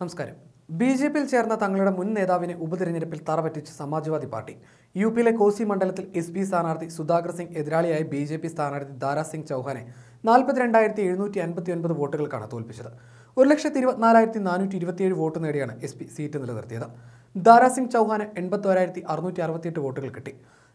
നമസ്കാരം B J പിയിൽ ചേർന്ന തങ്ങളുടെ മുൻ നേതാവിനെ ഉപതെരഞ്ഞെടുപ്പിൽ തറപറ്റിച്ച് സമാജ്വാദി പാർട്ടി യു പിയിലെ കോസി മണ്ഡലത്തിൽ എസ് പി സ്ഥാനാർത്ഥി Sudhakar Singh എതിരാളിയായ B J P സ്ഥാനാർത്ഥി ദാരാസിംഗ് സിംഗ് ചൗഹാനെ നാൽപ്പത്തിരണ്ടായിരത്തി എഴുന്നൂറ്റി അൻപത്തി ഒൻപത് വോട്ടുകൾക്കാണ് തോൽപ്പിച്ചത് ഒരു ലക്ഷത്തി ഇരുപത്തിനാലായിരത്തി നാനൂറ്റി ഇരുപത്തിയേഴ് വോട്ട് നേടിയാണ് എസ് പി സീറ്റ് നിലനിർത്തിയത് ദാരാസിംഗ് ചൗഹാന് എൺപത്തോരായിരത്തി അറുന്നൂറ്റി അറുപത്തിയെട്ട് വോട്ടുകൾ കിട്ടി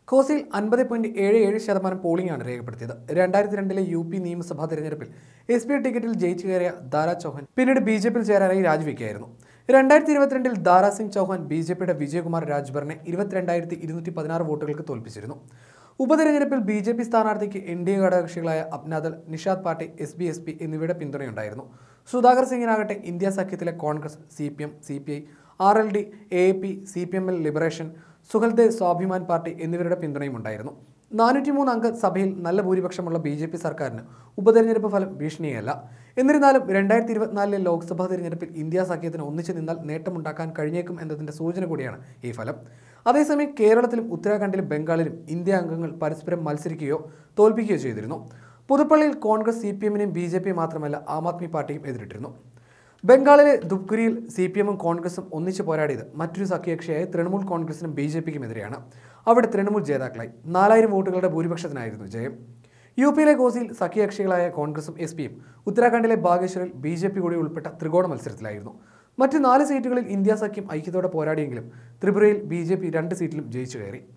കോസിയിൽ അൻപത് പോയിന്റ് ഏഴ് ഏഴ് ശതമാനം പോളിംഗാണ് രേഖപ്പെടുത്തിയത് രണ്ടായിരത്തി രണ്ടിലെ യു പി നിയമസഭാ തെരഞ്ഞെടുപ്പിൽ എസ് പി ടിക്കറ്റിൽ ജയിച്ചു കയറിയ ദാരാ ചൗഹാൻ പിന്നീട് ബി ജെ പിയിൽ ചേരാനായി രാജിവെക്കുകയായിരുന്നു രണ്ടായിരത്തി ഇരുപത്തിരണ്ടിൽ ദാരാസിംഗ് ചൗഹാൻ ബി ജെ പിയുടെ വിജയകുമാർ രാജ്ഭറിനെ ഇരുപത്തിരണ്ടായിരത്തി ഇരുന്നൂറ്റി പതിനാറ് വോട്ടുകൾക്ക് തോൽപ്പിച്ചിരുന്നു ഉപതെരഞ്ഞെടുപ്പിൽ ബി ജെ പി സ്ഥാനാർത്ഥിക്ക് എൻ ഡി എ ഘടകകക്ഷികളായ Apna Dal Nishad party S B S P എന്നിവയുടെ പിന്തുണയുണ്ടായിരുന്നു സുധാകർ സിംഗിനാകട്ടെ ഇന്ത്യ സഖ്യത്തിലെ Congress C P M C P I R L D A P C P M L liberation Suheldev Swabhiman party എന്നിവരുടെ പിന്തുണയും ഉണ്ടായിരുന്നു മൂന്ന് അംഗ സഭയിൽ നല്ല ഭൂരിപക്ഷമുള്ള ബി ജെ പി സർക്കാരിന് ഉപതെരഞ്ഞെടുപ്പ് ഫലം ഭീഷണിയല്ല എന്നിരുന്നാലും രണ്ടായിരത്തി ഇരുപത്തിനാലിലെ ലോക്സഭാ തിരഞ്ഞെടുപ്പിൽ ഇന്ത്യ സഖ്യത്തിന് ഒന്നിച്ചു നിന്നാൽ നേട്ടമുണ്ടാക്കാൻ കഴിഞ്ഞേക്കും എന്നതിൻ്റെ സൂചന കൂടിയാണ് ഈ ഫലം അതേസമയം കേരളത്തിലും ഉത്തരാഖണ്ഡിലും ബംഗാളിലും ഇന്ത്യ അംഗങ്ങൾ പരസ്പരം മത്സരിക്കുകയോ തോൽപ്പിക്കുകയോ ചെയ്തിരുന്നു പുതുപ്പള്ളിയിൽ കോൺഗ്രസ് സി പി എമ്മിനെയും ബി ജെ പി മാത്രമല്ല ആം ആദ്മി പാർട്ടിയും എതിരിട്ടിരുന്നു ബംഗാളിലെ ദുബ്ഗുരിയിൽ സി പി എമ്മും കോൺഗ്രസും ഒന്നിച്ച് പോരാടിയത് മറ്റൊരു സഖ്യകക്ഷിയായ തൃണമൂൽ കോൺഗ്രസിനും ബി ജെ എതിരെയാണ് അവിടെ തൃണമൂൽ ജേതാക്കളായി നാലായിരം വോട്ടുകളുടെ ഭൂരിപക്ഷത്തിനായിരുന്നു ജയം യു പിയിലെ ഗോസിയിൽ സഖ്യകക്ഷികളായ കോൺഗ്രസും എസ് പിയും ഉത്തരാഖണ്ഡിലെ ബാഗേശ്വറിൽ ബി ജെ പി കൂടി ഉൾപ്പെട്ട ത്രികോണ മത്സരത്തിലായിരുന്നു മറ്റ് നാല് സീറ്റുകളിൽ ഇന്ത്യ സഖ്യം ഐക്യത്തോടെ പോരാടിയെങ്കിലും ത്രിപുരയിൽ ബി ജെ പി രണ്ട് സീറ്റിലും ജയിച്ചു കയറി